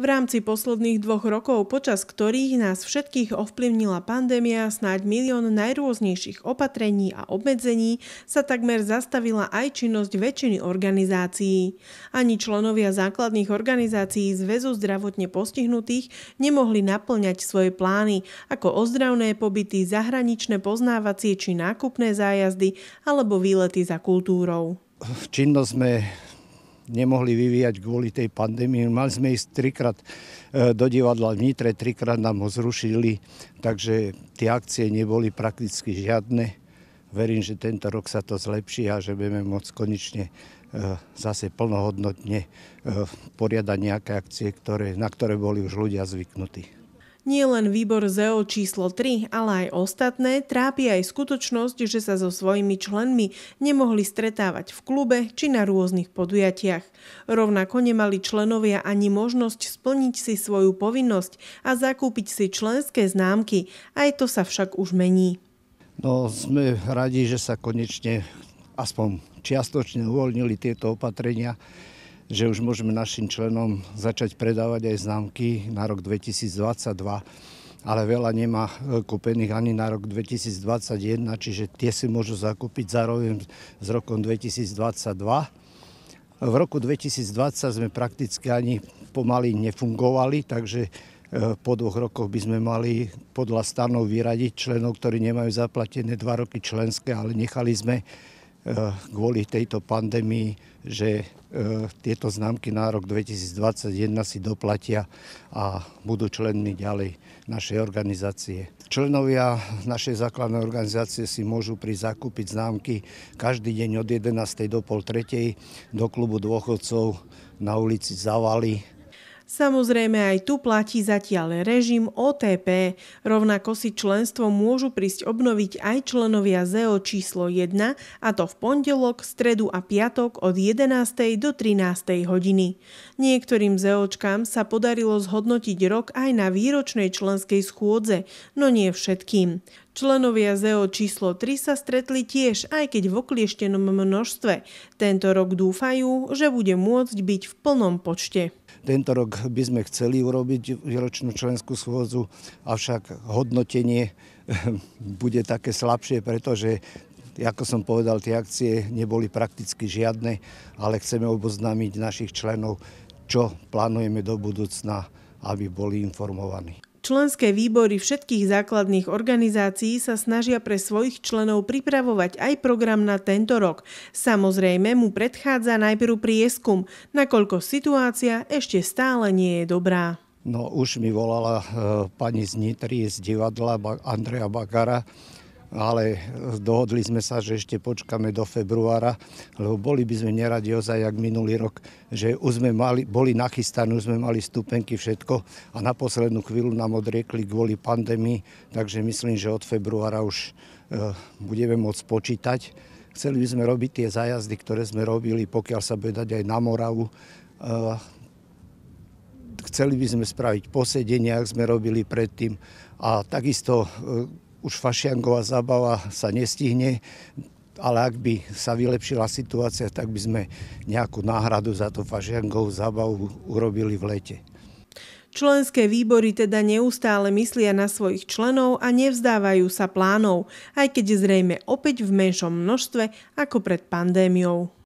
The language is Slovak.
V rámci posledných dvoch rokov, počas ktorých nás všetkých ovplyvnila pandémia, snáď milión najrôznejších opatrení a obmedzení, sa takmer zastavila aj činnosť väčšiny organizácií. Ani členovia základných organizácií Zväzu zdravotne postihnutých nemohli naplňať svoje plány, ako ozdravné pobyty, zahraničné poznávacie či nákupné zájazdy alebo výlety za kultúrou. Činnosť sme nemohli vyvíjať kvôli tej pandémii. Mali sme ísť trikrát e, do divadla v Nitre, trikrát nám ho zrušili, takže tie akcie neboli prakticky žiadne. Verím, že tento rok sa to zlepší a že budeme môcť konečne e, zase plnohodnotne e, poriadať nejaké akcie, ktoré, na ktoré boli už ľudia zvyknutí. Nie len výbor ZEO číslo 3, ale aj ostatné trápi aj skutočnosť, že sa so svojimi členmi nemohli stretávať v klube či na rôznych podujatiach. Rovnako nemali členovia ani možnosť splniť si svoju povinnosť a zakúpiť si členské známky. Aj to sa však už mení. No, sme radi, že sa konečne aspoň čiastočne uvoľnili tieto opatrenia že už môžeme našim členom začať predávať aj známky na rok 2022, ale veľa nemá e, kúpených ani na rok 2021, čiže tie si môžu zakúpiť zároveň s rokom 2022. V roku 2020 sme prakticky ani pomaly nefungovali, takže e, po dvoch rokoch by sme mali podľa stanov vyradiť členov, ktorí nemajú zaplatené dva roky členské, ale nechali sme Eh, kvôli tejto pandémii, že eh, tieto známky na rok 2021 si doplatia a budú členmi ďalej našej organizácie. Členovia našej základnej organizácie si môžu pri zakúpiť známky každý deň od 11. do pol do klubu dôchodcov na ulici Zavali Samozrejme aj tu platí zatiaľ režim OTP, rovnako si členstvo môžu prísť obnoviť aj členovia ZEO číslo 1 a to v pondelok, stredu a piatok od 11. do 13. hodiny. Niektorým ZEOčkám sa podarilo zhodnotiť rok aj na výročnej členskej schôdze, no nie všetkým. Členovia ZEO číslo 3 sa stretli tiež, aj keď v oklieštenom množstve. Tento rok dúfajú, že bude môcť byť v plnom počte. Tento rok by sme chceli urobiť výročnú členskú schôdzu, avšak hodnotenie bude také slabšie, pretože ako som povedal, tie akcie neboli prakticky žiadne, ale chceme oboznámiť našich členov, čo plánujeme do budúcna, aby boli informovaní. Členské výbory všetkých základných organizácií sa snažia pre svojich členov pripravovať aj program na tento rok. Samozrejme mu predchádza najprv prieskum, nakoľko situácia ešte stále nie je dobrá. No už mi volala e, pani z Nitry z divadla ba- Andrea Bagara, ale dohodli sme sa, že ešte počkame do februára, lebo boli by sme neradi ozaj, jak minulý rok, že už sme mali, boli nachystaní, už sme mali stupenky, všetko a na poslednú chvíľu nám odriekli kvôli pandémii, takže myslím, že od februára už e, budeme môcť počítať. Chceli by sme robiť tie zajazdy, ktoré sme robili, pokiaľ sa bude dať aj na Moravu. E, chceli by sme spraviť posedenia, ak sme robili predtým. A takisto e, už fašiangová zábava sa nestihne, ale ak by sa vylepšila situácia, tak by sme nejakú náhradu za tú fašiangovú zábavu urobili v lete. Členské výbory teda neustále myslia na svojich členov a nevzdávajú sa plánov, aj keď zrejme opäť v menšom množstve ako pred pandémiou.